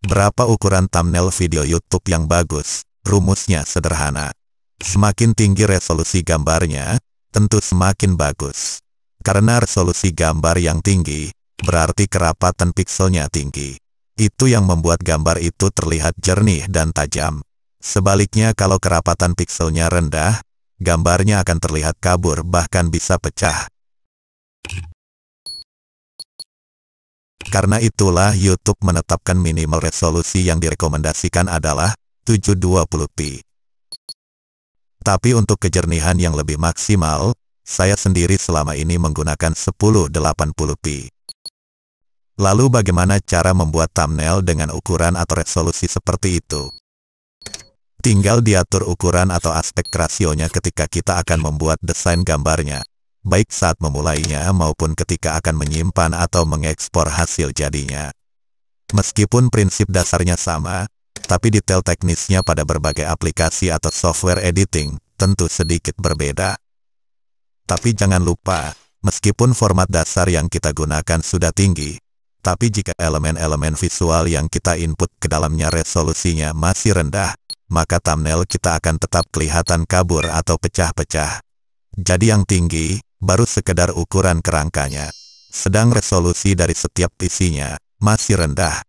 Berapa ukuran thumbnail video YouTube yang bagus? Rumusnya sederhana. Semakin tinggi resolusi gambarnya, tentu semakin bagus. Karena resolusi gambar yang tinggi, berarti kerapatan pikselnya tinggi. Itu yang membuat gambar itu terlihat jernih dan tajam. Sebaliknya kalau kerapatan pikselnya rendah, gambarnya akan terlihat kabur bahkan bisa pecah. Karena itulah YouTube menetapkan minimal resolusi yang direkomendasikan adalah 720p. Tapi untuk kejernihan yang lebih maksimal, saya sendiri selama ini menggunakan 1080p. Lalu bagaimana cara membuat thumbnail dengan ukuran atau resolusi seperti itu? Tinggal diatur ukuran atau aspek rasionya ketika kita akan membuat desain gambarnya baik saat memulainya maupun ketika akan menyimpan atau mengekspor hasil jadinya. Meskipun prinsip dasarnya sama, tapi detail teknisnya pada berbagai aplikasi atau software editing tentu sedikit berbeda. Tapi jangan lupa, meskipun format dasar yang kita gunakan sudah tinggi, tapi jika elemen-elemen visual yang kita input ke dalamnya resolusinya masih rendah, maka thumbnail kita akan tetap kelihatan kabur atau pecah-pecah. Jadi yang tinggi, baru sekedar ukuran kerangkanya. Sedang resolusi dari setiap isinya masih rendah.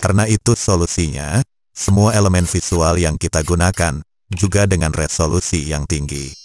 Karena itu solusinya, semua elemen visual yang kita gunakan juga dengan resolusi yang tinggi.